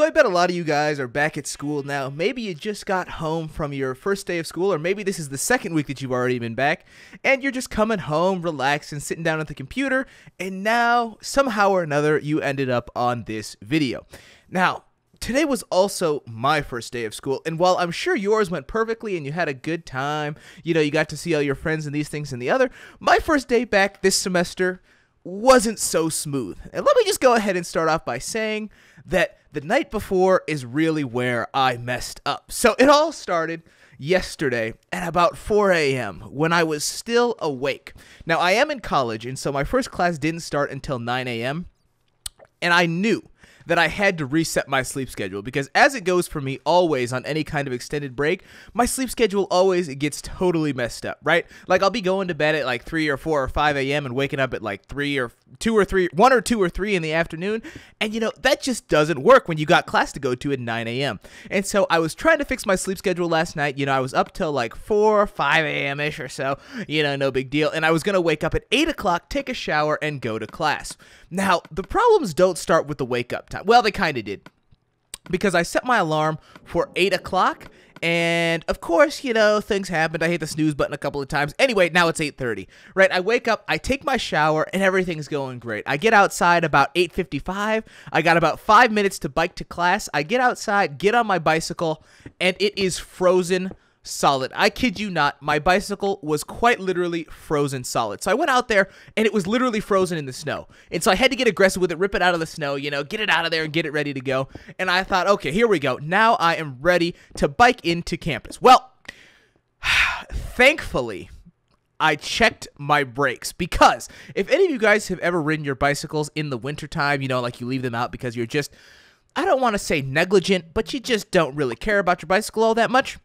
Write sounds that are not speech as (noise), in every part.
So I bet a lot of you guys are back at school now. Maybe you just got home from your first day of school, or maybe this is the second week that you've already been back, and you're just coming home, relaxed, and sitting down at the computer, and now, somehow or another, you ended up on this video. Now, today was also my first day of school and while i'm sure yours went perfectly and you had a good time you know you got to see all your friends and these things and the other my first day back this semester wasn't so smooth. And let me just go ahead and start off by saying that the night before is really where I messed up. So it all started yesterday at about 4 a.m. when I was still awake. Now, I am in college, and so my first class didn't start until 9 a.m. And I knew that I had to reset my sleep schedule because, as it goes for me always on any kind of extended break, my sleep schedule always gets totally messed up, right? Like, I'll be going to bed at like 3 or 4 or 5 a.m. and waking up at like 3 or 2 or 3, 1 or 2 or 3 in the afternoon. And, you know, that just doesn't work when you got class to go to at 9 a.m. And so I was trying to fix my sleep schedule last night. You know, I was up till like 4 or 5 a.m. ish or so, you know, no big deal. And I was going to wake up at 8 o'clock, take a shower, and go to class. Now, the problems don't start with the wake up time. Well, they kind of did because I set my alarm for 8 o'clock and of course, you know, things happened. I hit the snooze button a couple of times. Anyway, now it's 8:30. Right? I wake up, I take my shower, and everything's going great. I get outside about 8:55. I got about 5 minutes to bike to class. I get outside, get on my bicycle, and it is frozen solid. I kid you not, my bicycle was quite literally frozen solid. So I went out there and it was literally frozen in the snow. And so I had to get aggressive with it, rip it out of the snow, you know, get it out of there and get it ready to go. And I thought, okay, here we go. Now I am ready to bike into campus. Well, (sighs) thankfully, I checked my brakes because if any of you guys have ever ridden your bicycles in the wintertime, you know, like you leave them out because you're just, I don't want to say negligent, but you just don't really care about your bicycle all that much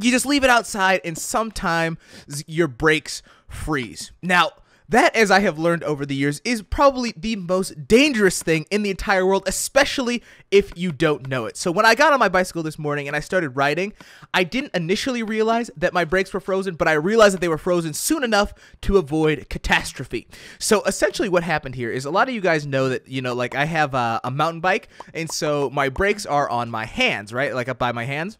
you just leave it outside and sometime your brakes freeze. Now, that, as I have learned over the years, is probably the most dangerous thing in the entire world, especially if you don't know it. So, when I got on my bicycle this morning and I started riding, I didn't initially realize that my brakes were frozen, but I realized that they were frozen soon enough to avoid catastrophe. So, essentially, what happened here is a lot of you guys know that, you know, like I have a, a mountain bike, and so my brakes are on my hands, right? Like up by my hands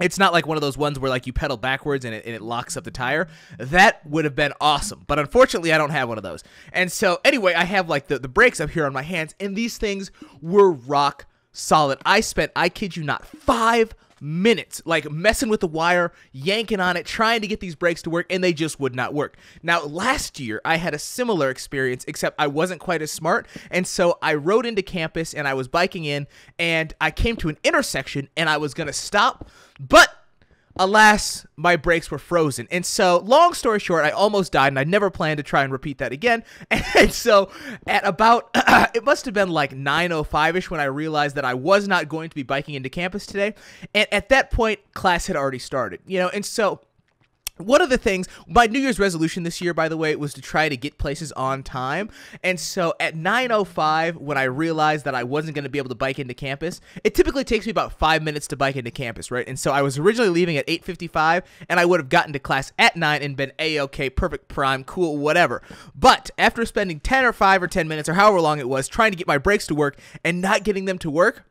it's not like one of those ones where like you pedal backwards and it, and it, locks up the tire that would have been awesome but unfortunately i don't have one of those and so anyway i have like the, the brakes up here on my hands and these things were rock solid i spent i kid you not five minutes, like messing with the wire, yanking on it, trying to get these brakes to work, and they just would not work. Now, last year, I had a similar experience, except I wasn't quite as smart. And so I rode into campus and I was biking in, and I came to an intersection and I was going to stop, but alas, my brakes were frozen. And so, long story short, I almost died, and I never planned to try and repeat that again. (laughs) And so, at about (clears throat) it must have been like 9:05 ish when I realized that I was not going to be biking into campus today. And at that point, class had already started. You know, and so one of the things my new year's resolution this year by the way was to try to get places on time and so at 9.05 when i realized that i wasn't going to be able to bike into campus it typically takes me about five minutes to bike into campus right and so i was originally leaving at 8.55 and i would have gotten to class at 9 and been a-ok -okay, perfect prime cool whatever but after spending 10 or 5 or 10 minutes or however long it was trying to get my brakes to work and not getting them to work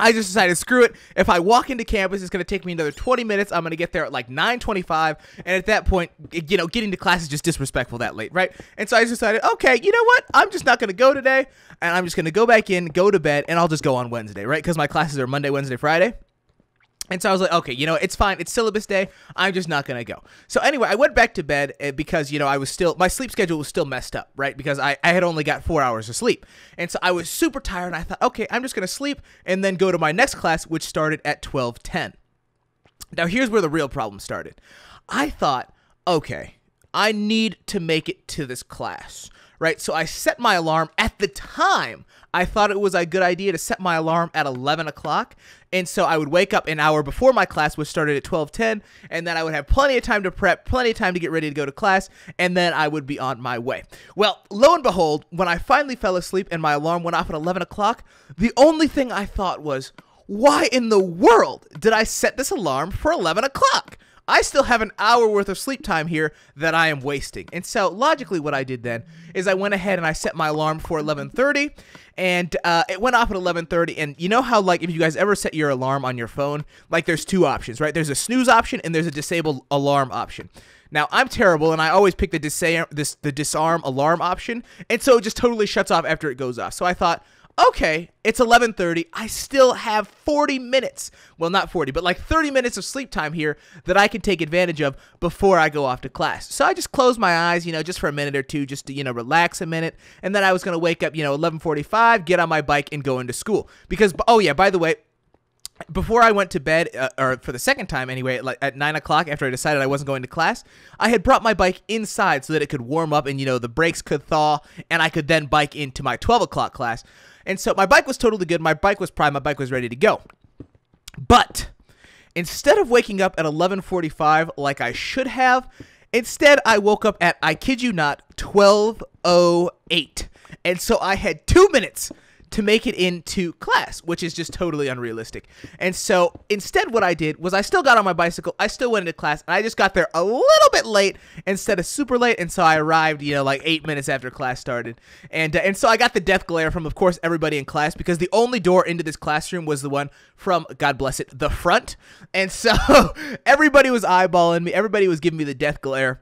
I just decided, screw it. If I walk into campus, it's going to take me another 20 minutes. I'm going to get there at like 9:25, and at that point, you know, getting to class is just disrespectful that late, right? And so I decided, okay, you know what? I'm just not going to go today, and I'm just going to go back in, go to bed, and I'll just go on Wednesday, right? Because my classes are Monday, Wednesday, Friday. And so I was like, okay, you know, it's fine. It's syllabus day. I'm just not going to go. So anyway, I went back to bed eh, because, you know, I was still, my sleep schedule was still messed up, right? Because I, I had only got four hours of sleep. And so I was super tired. And I thought, okay, I'm just going to sleep and then go to my next class, which started at 1210. Now, here's where the real problem started. I thought, okay, I need to make it to this class right? So I set my alarm at the time. I thought it was a good idea to set my alarm at 11 o'clock. And so I would wake up an hour before my class, which started at 12:10, and then I would have plenty of time to prep, plenty of time to get ready to go to class, and then I would be on my way. Well, lo and behold, when I finally fell asleep and my alarm went off at 11 o'clock, the only thing I thought was, why in the world did I set this alarm for 11 o'clock? I still have an hour worth of sleep time here that I am wasting. And so logically what I did then is I went ahead and I set my alarm for 11:30 and uh, it went off at 11:30 and you know how like if you guys ever set your alarm on your phone, like there's two options, right? There's a snooze option and there's a disable alarm option. Now I'm terrible, and I always pick the this, the disarm alarm option, and so it just totally shuts off after it goes off. So I thought, okay, it's 11:30. I still have 40 minutes. Well, not 40, but like 30 minutes of sleep time here that I can take advantage of before I go off to class. So I just closed my eyes, you know, just for a minute or two just to, you know, relax a minute, and then I was going to wake up, you know, 11:45, get on my bike and go into school. Because oh yeah, by the way, before I went to bed, uh, or for the second time anyway, like at nine o'clock after I decided I wasn't going to class, I had brought my bike inside so that it could warm up and you know the brakes could thaw, and I could then bike into my twelve o'clock class. And so my bike was totally good. My bike was prime. My bike was ready to go. But instead of waking up at 11:45 like I should have, instead I woke up at I kid you not 12:08. And so I had 2 minutes to make it into class, which is just totally unrealistic. And so instead, what I did was I still got on my bicycle, I still went into class, and I just got there a little bit late instead of super late. And so I arrived, you know, like eight minutes after class started. And, uh, and so I got the death glare from, of course, everybody in class because the only door into this classroom was the one from, God bless it, the front. And so (laughs) everybody was eyeballing me, everybody was giving me the death glare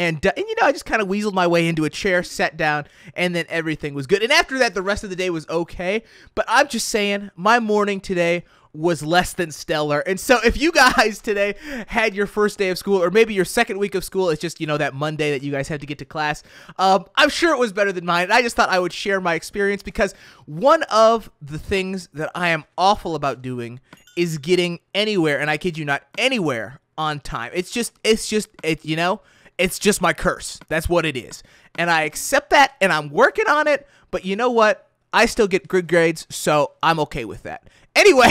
and uh, and you know I just kind of weasled my way into a chair, sat down, and then everything was good. And after that, the rest of the day was okay. But I'm just saying, my morning today was less than stellar. And so if you guys (laughs) today had your first day of school or maybe your second week of school, it's just, you know, that Monday that you guys have to get to class. Um, I'm sure it was better than mine. And I just thought I would share my experience because one of the things that I am awful about doing is getting anywhere. And I kid you not anywhere on time. It's just, it's just, it, you know, it's just my curse. That's what it is. And I accept that and I'm working on it. But you know what? I still get good grades, so I'm okay with that. (laughs) Anyway,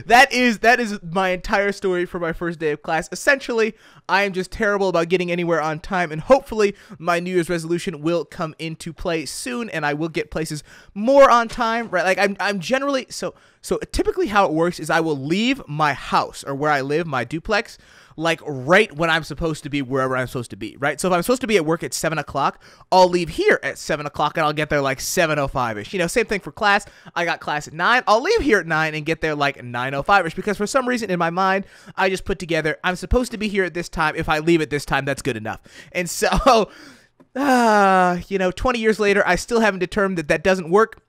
(laughs) that is that is my entire story for my first day of class. Essentially, I am just terrible about getting anywhere on time, and hopefully my New Year's resolution will come into play soon, and I will get places more on time. Right? Like I'm, I'm generally so so. Typically, how it works is I will leave my house or where I live, my duplex, like right when I'm supposed to be wherever I'm supposed to be, right? So if I'm supposed to be at work at seven o'clock, I'll leave here at seven o'clock and I'll get there like seven oh five ish. You know, same thing for class. I got class at nine. I'll leave here at nine and get there like nine oh five ish because for some reason in my mind I just put together I'm supposed to be here at this time. If I leave it this time, that's good enough. And so, (laughs) uh, you know, 20 years later, I still haven't determined that that doesn't work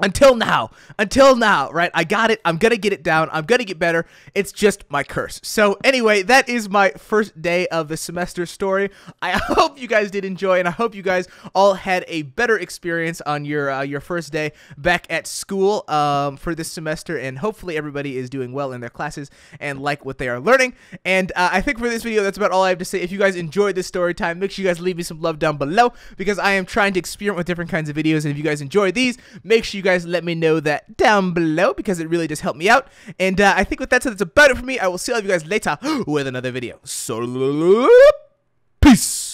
until now until now right i got it i'm gonna get it down i'm gonna get better it's just my curse so anyway that is my first day of the semester story i (laughs) hope you guys did enjoy and i hope you guys all had a better experience on your uh, your first day back at school um, for this semester and hopefully everybody is doing well in their classes and like what they are learning and uh, i think for this video that's about all i have to say if you guys enjoyed this story time make sure you guys leave me some love down below because i am trying to experiment with different kinds of videos and if you guys enjoy these make sure you guys let me know that down below because it really just helped me out. And uh, I think with that said, that's about it for me. I will see all of you guys later (gasps) with another video. So, peace.